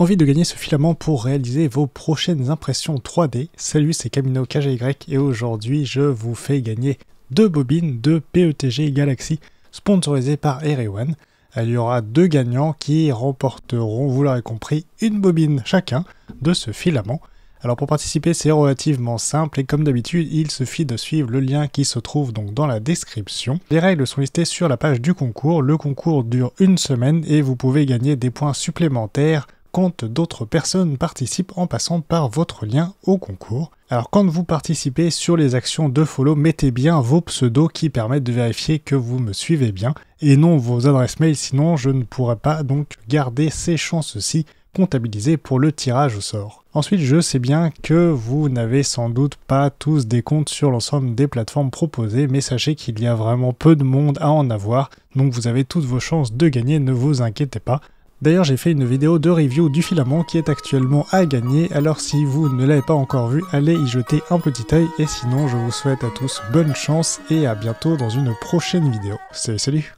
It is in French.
Envie de gagner ce filament pour réaliser vos prochaines impressions 3D Salut, c'est Camino KGY et aujourd'hui je vous fais gagner deux bobines de PETG Galaxy sponsorisées par Erewan. Euh, il y aura deux gagnants qui remporteront, vous l'aurez compris, une bobine chacun de ce filament. Alors pour participer, c'est relativement simple et comme d'habitude, il suffit de suivre le lien qui se trouve donc dans la description. Les règles sont listées sur la page du concours. Le concours dure une semaine et vous pouvez gagner des points supplémentaires d'autres personnes participent en passant par votre lien au concours. Alors quand vous participez sur les actions de follow, mettez bien vos pseudos qui permettent de vérifier que vous me suivez bien et non vos adresses mail sinon je ne pourrai pas donc garder ces chances-ci comptabilisées pour le tirage au sort. Ensuite, je sais bien que vous n'avez sans doute pas tous des comptes sur l'ensemble des plateformes proposées, mais sachez qu'il y a vraiment peu de monde à en avoir, donc vous avez toutes vos chances de gagner, ne vous inquiétez pas. D'ailleurs, j'ai fait une vidéo de review du filament qui est actuellement à gagner, alors si vous ne l'avez pas encore vu, allez y jeter un petit œil, et sinon je vous souhaite à tous bonne chance et à bientôt dans une prochaine vidéo. Salut salut